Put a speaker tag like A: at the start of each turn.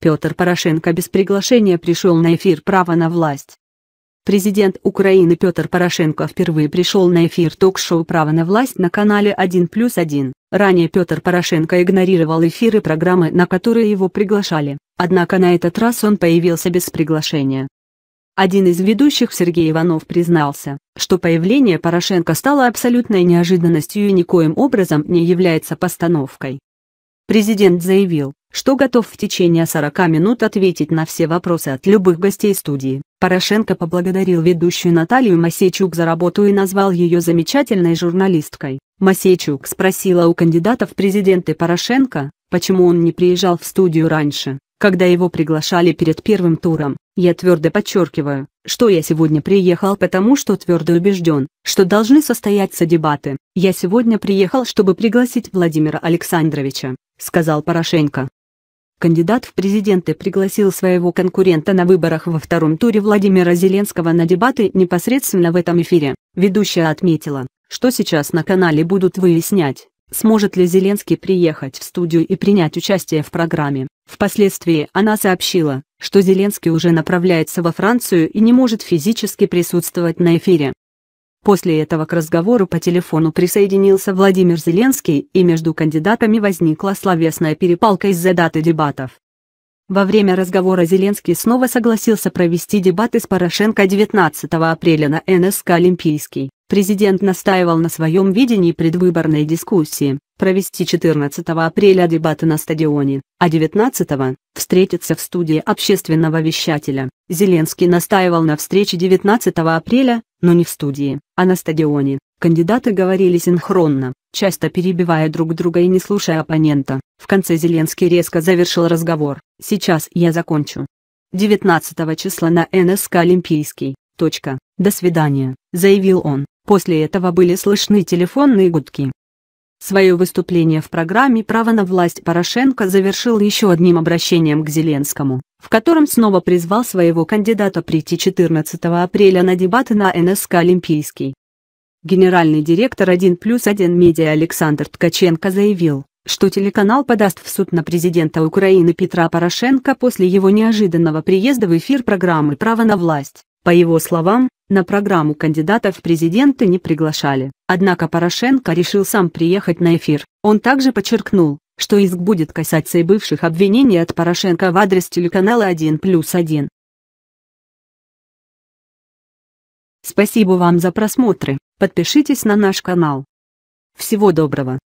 A: Петр Порошенко без приглашения пришел на эфир «Право на власть». Президент Украины Петр Порошенко впервые пришел на эфир ток-шоу «Право на власть» на канале 1 плюс 1. Ранее Петр Порошенко игнорировал эфиры программы, на которые его приглашали, однако на этот раз он появился без приглашения. Один из ведущих Сергей Иванов признался, что появление Порошенко стало абсолютной неожиданностью и никоим образом не является постановкой. Президент заявил, что готов в течение 40 минут ответить на все вопросы от любых гостей студии. Порошенко поблагодарил ведущую Наталью Масейчук за работу и назвал ее замечательной журналисткой. Масейчук спросила у кандидата в президенты Порошенко, почему он не приезжал в студию раньше, когда его приглашали перед первым туром. Я твердо подчеркиваю, что я сегодня приехал потому, что твердо убежден, что должны состояться дебаты. Я сегодня приехал, чтобы пригласить Владимира Александровича, сказал Порошенко. Кандидат в президенты пригласил своего конкурента на выборах во втором туре Владимира Зеленского на дебаты непосредственно в этом эфире. Ведущая отметила, что сейчас на канале будут выяснять, сможет ли Зеленский приехать в студию и принять участие в программе. Впоследствии она сообщила, что Зеленский уже направляется во Францию и не может физически присутствовать на эфире. После этого к разговору по телефону присоединился Владимир Зеленский и между кандидатами возникла словесная перепалка из-за даты дебатов. Во время разговора Зеленский снова согласился провести дебаты с Порошенко 19 апреля на НСК «Олимпийский». Президент настаивал на своем видении предвыборной дискуссии, провести 14 апреля дебаты на стадионе, а 19 – встретиться в студии общественного вещателя. Зеленский настаивал на встрече 19 апреля, но не в студии, а на стадионе. Кандидаты говорили синхронно, часто перебивая друг друга и не слушая оппонента. В конце Зеленский резко завершил разговор. «Сейчас я закончу». 19 числа на НСК Олимпийский. Точка. До свидания, заявил он. После этого были слышны телефонные гудки. Свое выступление в программе «Право на власть» Порошенко завершил еще одним обращением к Зеленскому, в котором снова призвал своего кандидата прийти 14 апреля на дебаты на НСК «Олимпийский». Генеральный директор 1 плюс 1 медиа Александр Ткаченко заявил, что телеканал подаст в суд на президента Украины Петра Порошенко после его неожиданного приезда в эфир программы «Право на власть». По его словам, на программу кандидатов в президенты не приглашали. Однако Порошенко решил сам приехать на эфир. Он также подчеркнул, что иск будет касаться и бывших обвинений от Порошенко в адрес телеканала 1 плюс 1. Спасибо вам за просмотры. Подпишитесь на наш канал. Всего доброго.